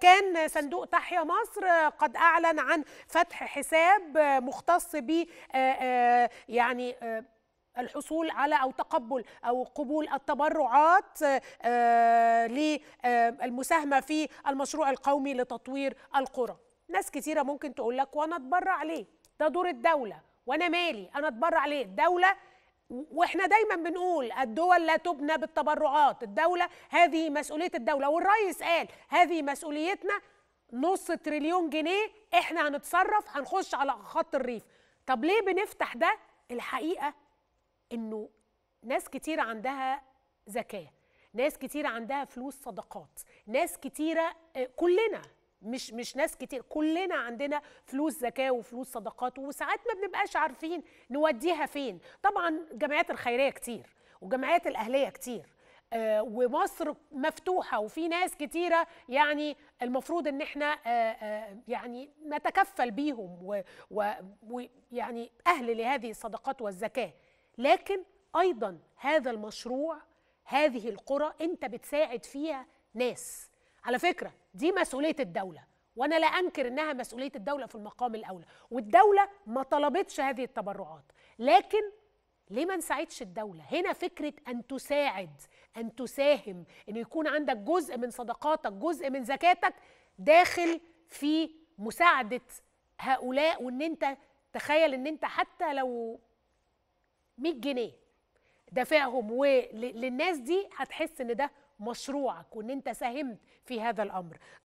كان صندوق تحيا مصر قد اعلن عن فتح حساب مختص ب آه، آه، يعني آه، الحصول على او تقبل او قبول التبرعات للمساهمه في المشروع القومي لتطوير القرى. ناس كثيره ممكن تقول لك وانا اتبرع ليه؟ ده دور الدوله وانا مالي انا اتبرع ليه؟ الدوله واحنا دايما بنقول الدول لا تبنى بالتبرعات الدوله هذه مسؤوليه الدوله والرئيس قال هذه مسؤوليتنا نص تريليون جنيه احنا هنتصرف هنخش على خط الريف طب ليه بنفتح ده الحقيقه انه ناس كتير عندها ذكاء ناس كتير عندها فلوس صدقات ناس كتيره آه، كلنا مش مش ناس كتير كلنا عندنا فلوس زكاه وفلوس صدقات وساعات ما بنبقاش عارفين نوديها فين طبعا الجمعيات الخيريه كتير والجمعيات الاهليه كتير آه ومصر مفتوحه وفي ناس كتيره يعني المفروض ان احنا آه آه يعني نتكفل بيهم ويعني اهل لهذه الصدقات والزكاه لكن ايضا هذا المشروع هذه القرى انت بتساعد فيها ناس على فكره دي مسؤوليه الدوله وانا لا انكر انها مسؤوليه الدوله في المقام الاولى والدوله ما طلبتش هذه التبرعات لكن ليه ما نساعدش الدوله هنا فكره ان تساعد ان تساهم ان يكون عندك جزء من صدقاتك جزء من زكاتك داخل في مساعده هؤلاء وان انت تخيل ان انت حتى لو 100 جنيه دافعهم وللناس دي هتحس ان ده مشروعك وان انت ساهمت في هذا الامر